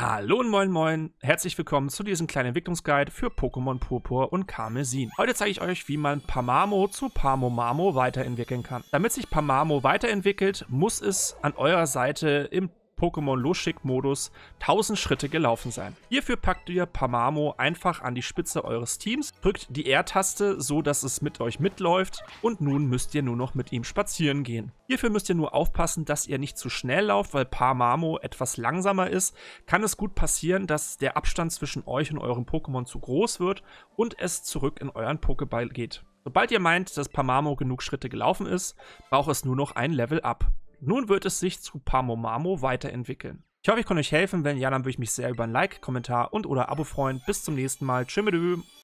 Hallo und moin moin, herzlich willkommen zu diesem kleinen Entwicklungsguide für Pokémon Purpur und Karmesin. Heute zeige ich euch, wie man Pamamo zu Pamomamo weiterentwickeln kann. Damit sich Pamamo weiterentwickelt, muss es an eurer Seite im Pokémon Loschik-Modus 1000 Schritte gelaufen sein. Hierfür packt ihr Pamamo einfach an die Spitze eures Teams, drückt die R-Taste, so dass es mit euch mitläuft und nun müsst ihr nur noch mit ihm spazieren gehen. Hierfür müsst ihr nur aufpassen, dass ihr nicht zu schnell lauft, weil Pamamo etwas langsamer ist, kann es gut passieren, dass der Abstand zwischen euch und eurem Pokémon zu groß wird und es zurück in euren Pokéball geht. Sobald ihr meint, dass Pamamo genug Schritte gelaufen ist, braucht es nur noch ein Level up. Nun wird es sich zu Pamomamo weiterentwickeln. Ich hoffe, ich konnte euch helfen. Wenn ja, dann würde ich mich sehr über ein Like, Kommentar und oder Abo freuen. Bis zum nächsten Mal. Tschüss.